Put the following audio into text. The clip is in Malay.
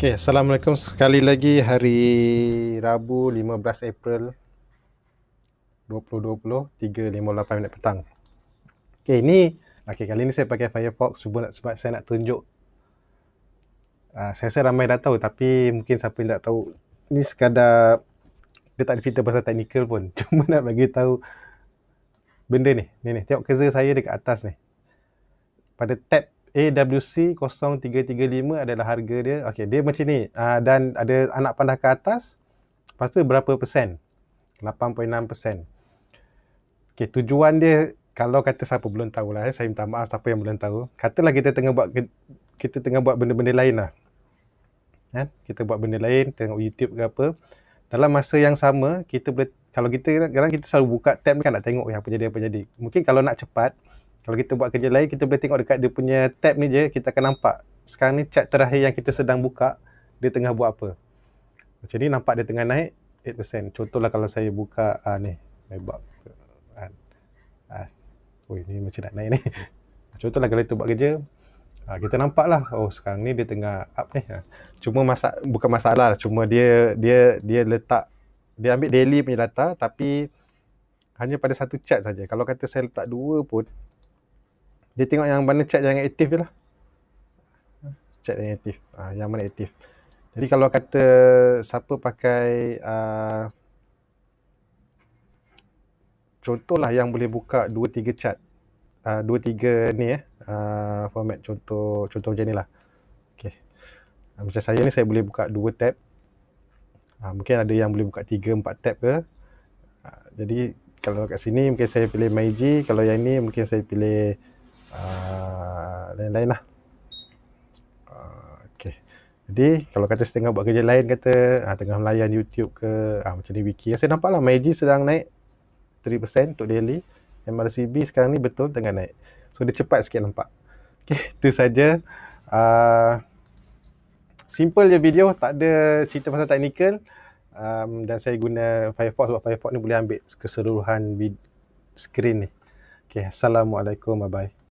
Okay, Assalamualaikum sekali lagi hari Rabu 15 April 2020, 3.58 minit petang. Okay, ni, okay, kali ni saya pakai Firefox sebab saya nak tunjuk. Uh, saya rasa ramai dah tahu tapi mungkin siapa yang tak tahu. Ni sekadar dia tak ada cerita pasal teknikal pun. Cuma nak bagi tahu benda ni. Ni ni, tengok kerja saya dekat atas ni. Pada tab AWC 0335 adalah harga dia. Okey, dia macam ni. Uh, dan ada anak pandah ke atas. Lepas tu berapa persen? 8.6 persen. Okey, tujuan dia kalau kata siapa belum tahu lah, eh, saya minta maaf siapa yang belum tahu. Katalah kita tengah buat kita tengah buat benda-benda lain lah. Eh? kita buat benda lain, tengok YouTube ke apa. Dalam masa yang sama, kita boleh kalau kita sekarang kita selalu buka tab kan nak tengok eh, apa jadi apa jadi. Mungkin kalau nak cepat, kalau kita buat kerja lain, kita boleh tengok dekat dia punya tab ni je, kita akan nampak. Sekarang ni chat terakhir yang kita sedang buka, dia tengah buat apa. Macam ni nampak dia tengah naik 8%. Contohlah kalau saya buka ah ni, webbox. Uh, kan? Ah, Oh, ni macam nak naik ni. Contohlah kalau kita buat kerja, uh, kita nampak lah. Oh, sekarang ni dia tengah up ni. Uh. Cuma masa, bukan masalah lah. Cuma dia, dia, dia letak, dia ambil daily punya data tapi hanya pada satu chat saja. Kalau kata saya letak dua pun, dia tengok yang mana chat yang aktif je lah chat yang aktif ha, yang mana aktif jadi kalau kata siapa pakai uh, contohlah yang boleh buka 2-3 chat uh, ah, 2-3 ni eh uh, format contoh contoh macam ni lah okay. macam saya ni saya boleh buka 2 tab uh, mungkin ada yang boleh buka 3-4 tab ke uh, jadi kalau kat sini mungkin saya pilih Meiji kalau yang ni mungkin saya pilih Ah, lain-lain uh, lah. Uh, ah, okay. Jadi kalau kata setengah buat kerja lain kata uh, tengah melayan YouTube ke uh, macam ni wiki. Saya nampak lah Meiji sedang naik 3% untuk daily. MRCB sekarang ni betul tengah naik. So dia cepat sikit nampak. Okay, itu saja. Uh, simple je video, tak ada cerita pasal technical. Um, dan saya guna Firefox sebab Firefox ni boleh ambil keseluruhan screen ni. Okay, Assalamualaikum, bye-bye.